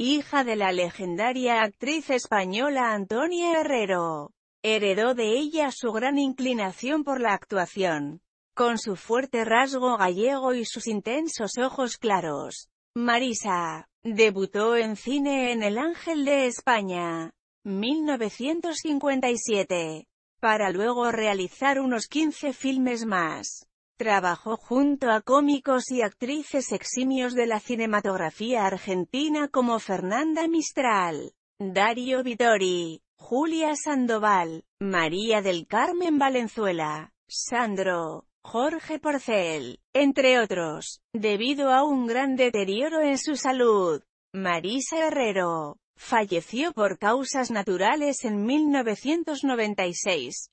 hija de la legendaria actriz española Antonia Herrero. Heredó de ella su gran inclinación por la actuación. Con su fuerte rasgo gallego y sus intensos ojos claros, Marisa debutó en cine en El Ángel de España, 1957, para luego realizar unos 15 filmes más. Trabajó junto a cómicos y actrices eximios de la cinematografía argentina como Fernanda Mistral, Dario Vittori, Julia Sandoval, María del Carmen Valenzuela, Sandro, Jorge Porcel, entre otros, debido a un gran deterioro en su salud. Marisa Herrero, falleció por causas naturales en 1996.